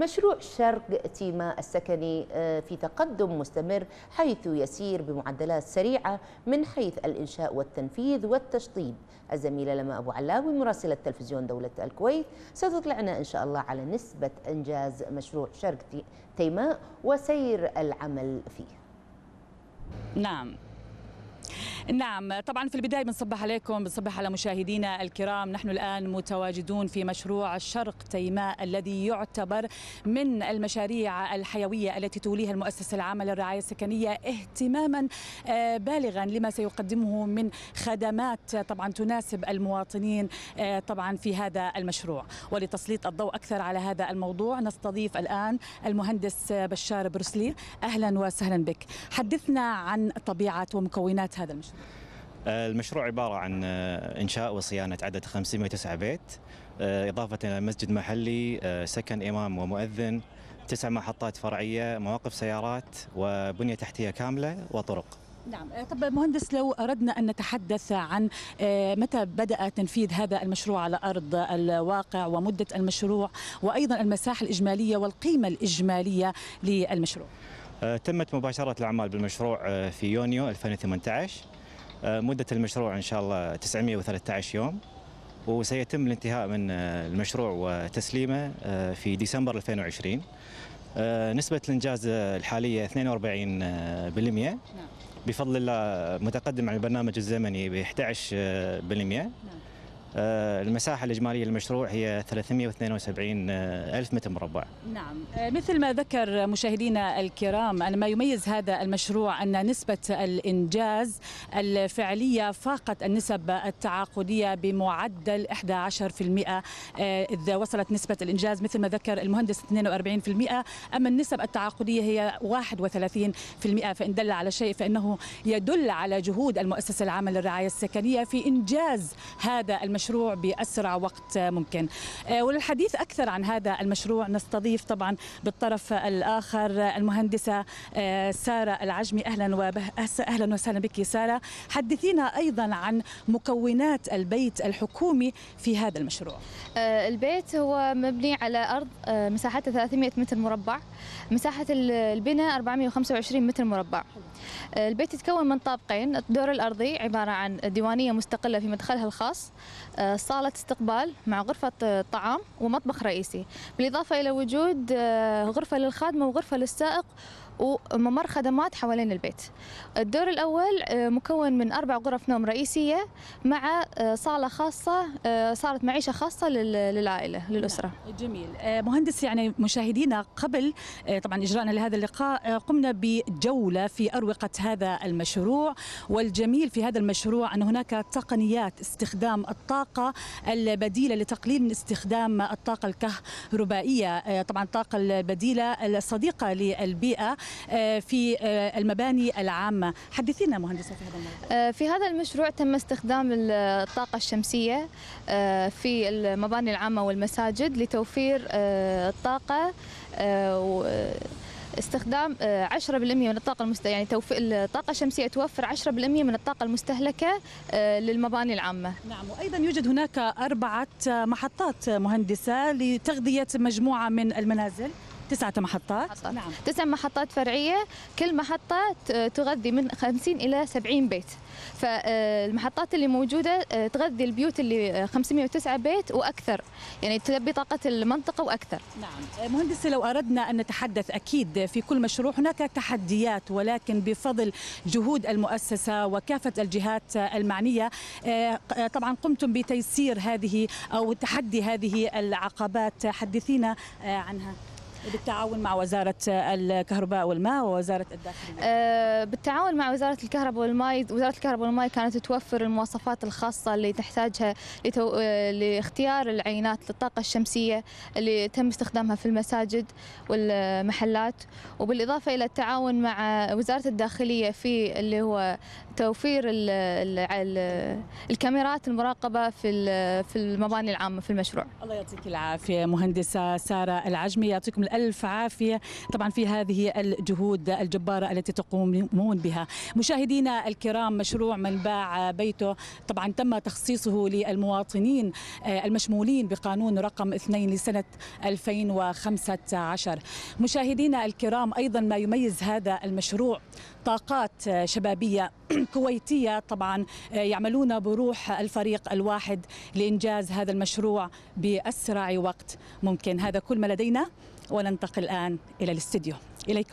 مشروع شرق تيما السكني آه، في تقدم مستمر حيث يسير بمعدلات سريعة من حيث الإنشاء والتنفيذ والتشطيب الزميلة لما أبو علاوي مراسلة تلفزيون دولة الكويت ستطلعنا إن شاء الله على نسبة إنجاز مشروع شرق تيماء وسير العمل فيه نعم نعم طبعا في البداية بنصبح عليكم بنصبح على مشاهدينا الكرام نحن الآن متواجدون في مشروع الشرق تيماء الذي يعتبر من المشاريع الحيوية التي توليها المؤسسة العامة للرعاية السكنية اهتماما آه، بالغا لما سيقدمه من خدمات طبعا تناسب المواطنين آه، طبعا في هذا المشروع ولتسليط الضوء أكثر على هذا الموضوع نستضيف الآن المهندس بشار بروسلي أهلا وسهلا بك حدثنا عن طبيعة ومكونات هذا المشروع المشروع عبارة عن آه، إنشاء وصيانة عدد 509 بيت آه، إضافة إلى مسجد محلي آه، سكن إمام ومؤذن تسع محطات فرعية مواقف سيارات وبنية تحتية كاملة وطرق نعم طب مهندس لو أردنا أن نتحدث عن متى بدأ تنفيذ هذا المشروع على أرض الواقع ومدة المشروع وأيضا المساحة الإجمالية والقيمة الإجمالية للمشروع تمت مباشرة الأعمال بالمشروع في يونيو 2018 آه، مدة المشروع إن شاء الله 913 يوم وسيتم الانتهاء من آه، المشروع وتسليمه آه، في ديسمبر 2020 نسبة الإنجاز الحالية 42% نعم. بفضل الله متقدم على البرنامج الزمني ب 11% آه، المساحة الإجمالية للمشروع هي 372 آه، ألف متر مربع نعم آه، مثل ما ذكر مشاهدينا الكرام أن ما يميز هذا المشروع أن نسبة الإنجاز الفعلية فاقت النسب التعاقدية بمعدل 11% إذا وصلت نسبة الإنجاز مثل ما ذكر المهندس 42% أما النسب التعاقدية هي 31% فإن دل على شيء فإنه يدل على جهود المؤسسة العامة للرعاية السكنية في إنجاز هذا المشروع المشروع بأسرع وقت ممكن آه، وللحديث أكثر عن هذا المشروع نستضيف طبعا بالطرف الآخر المهندسة آه، سارة العجمي أهلا اهلا وسهلا بك سارة حدثينا أيضا عن مكونات البيت الحكومي في هذا المشروع آه، البيت هو مبني على أرض مساحتها 300 متر مربع مساحة البناء 425 متر مربع البيت يتكون من طابقين الدور الأرضي عبارة عن ديوانية مستقلة في مدخلها الخاص آه، صالة استقبال مع غرفة طعام ومطبخ رئيسي بالإضافة إلى وجود آه، غرفة للخادمة وغرفة للسائق وممر خدمات حوالين البيت الدور الأول آه، مكون من أربع غرف نوم رئيسية مع آه، صالة خاصة آه، صالة معيشة خاصة للعائلة للأسرة نعم، جميل مهندس يعني مشاهدينا قبل طبعا إجراءنا لهذا اللقاء قمنا بجولة في أروقة هذا المشروع والجميل في هذا المشروع أن هناك تقنيات استخدام الطاقة البديلة لتقليل من استخدام الطاقة الكهربائية طبعا الطاقة البديلة الصديقة للبيئة آه، في آه، المباني العامة حدثينا مهندسة في هذا الموضوع آه، في هذا المشروع تم استخدام الطاقة الشمسية في المباني العامة والمساجد لتوفير الطاقة استخدام 10% من الطاقة المست... يعني توف... الطاقة الشمسية توفر 10% من الطاقة المستهلكة للمباني العامة. نعم وأيضا يوجد هناك أربعة محطات مهندسة لتغذية مجموعة من المنازل. تسعة محطات نعم. تسع محطات فرعية كل محطة تغذي من 50 إلى 70 بيت فالمحطات آه، اللي موجودة آه، تغذي البيوت اللي 509 آه، بيت وأكثر يعني تلبي طاقة المنطقة وأكثر نعم مهندسة لو أردنا أن نتحدث أكيد في كل مشروع هناك تحديات ولكن بفضل جهود المؤسسة وكافة الجهات المعنية طبعا قمتم بتيسير هذه أو تحدي هذه العقبات حدثينا عنها بالتعاون مع وزارة الكهرباء والماء ووزارة الداخلية آه، بالتعاون مع وزارة الكهرباء والماء وزارة الكهرباء والماء كانت توفر المواصفات الخاصة اللي تحتاجها لتو... آه، لاختيار العينات للطاقة الشمسية اللي تم استخدامها في المساجد والمحلات وبالإضافة إلى التعاون مع وزارة الداخلية في اللي هو توفير ال... ال... الكاميرات المراقبة في في المباني العامة في المشروع الله يعطيك العافية مهندسة سارة العجمي يعطيكم ألف عافية طبعا في هذه الجهود الجبارة التي تقومون بها مشاهدينا الكرام مشروع من باع بيته طبعا تم تخصيصه للمواطنين آه، المشمولين بقانون رقم 2 لسنة 2015 مشاهدينا الكرام أيضا ما يميز هذا المشروع طاقات شبابية كويتية طبعا آه، يعملون بروح الفريق الواحد لإنجاز هذا المشروع بأسرع وقت ممكن هذا كل ما لدينا وننتقل الآن إلى الاستديو إليكم